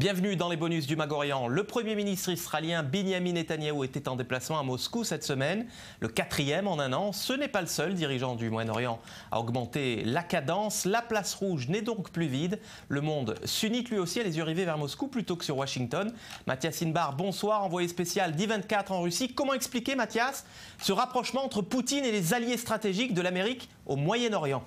Bienvenue dans les bonus du Magorian. Le Premier ministre israélien Benjamin Netanyahu était en déplacement à Moscou cette semaine, le quatrième en un an. Ce n'est pas le seul dirigeant du Moyen-Orient à augmenter la cadence. La place rouge n'est donc plus vide. Le monde s'unit lui aussi à les yeux rivés vers Moscou plutôt que sur Washington. Mathias Inbar, bonsoir, envoyé spécial d'I24 en Russie. Comment expliquer, Mathias, ce rapprochement entre Poutine et les alliés stratégiques de l'Amérique au Moyen-Orient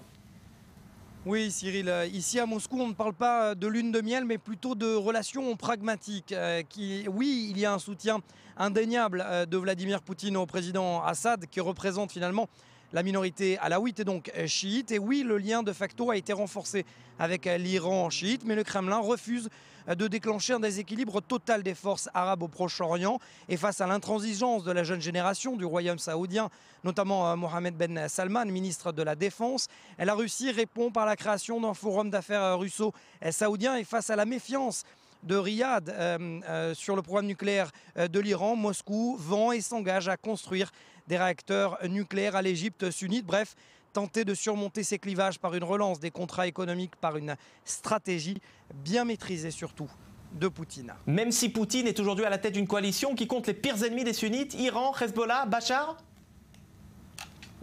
oui, Cyril, euh, ici à Moscou, on ne parle pas euh, de lune de miel, mais plutôt de relations pragmatiques. Euh, qui, oui, il y a un soutien indéniable de Vladimir Poutine au président Assad, qui représente finalement la minorité alaouite est donc euh, chiite. Et oui, le lien de facto a été renforcé avec euh, l'Iran chiite, mais le Kremlin refuse euh, de déclencher un déséquilibre total des forces arabes au Proche-Orient. Et face à l'intransigeance de la jeune génération du royaume saoudien, notamment Mohamed Ben Salman, ministre de la Défense, la Russie répond par la création d'un forum d'affaires russo-saoudien. Et face à la méfiance de Riyad euh, euh, sur le programme nucléaire euh, de l'Iran, Moscou vend et s'engage à construire des réacteurs nucléaires à l'Égypte sunnite. Bref, tenter de surmonter ces clivages par une relance des contrats économiques, par une stratégie bien maîtrisée surtout de Poutine. Même si Poutine est aujourd'hui à la tête d'une coalition qui compte les pires ennemis des sunnites, Iran, Hezbollah, Bachar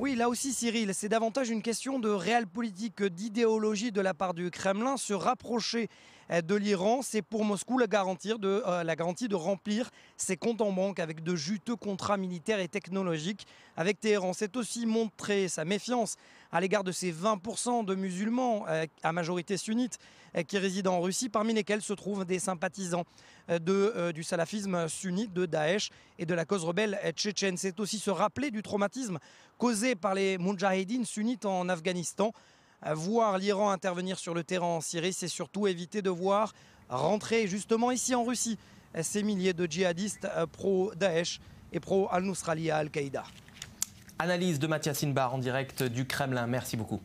oui, là aussi, Cyril, c'est davantage une question de réelle politique, d'idéologie de la part du Kremlin. Se rapprocher euh, de l'Iran, c'est pour Moscou la, euh, la garantie de remplir ses comptes en banque avec de juteux contrats militaires et technologiques avec Téhéran. C'est aussi montrer sa méfiance à l'égard de ces 20% de musulmans euh, à majorité sunnite euh, qui résident en Russie, parmi lesquels se trouvent des sympathisants euh, du salafisme sunnite, de Daesh et de la cause rebelle tchétchène. C'est aussi se rappeler du traumatisme causé par les moudjahidines sunnites en Afghanistan. Voir l'Iran intervenir sur le terrain en Syrie, c'est surtout éviter de voir rentrer justement ici en Russie ces milliers de djihadistes pro-Daesh et pro al nusra Al-Qaïda. Analyse de Mathias Inbar en direct du Kremlin. Merci beaucoup.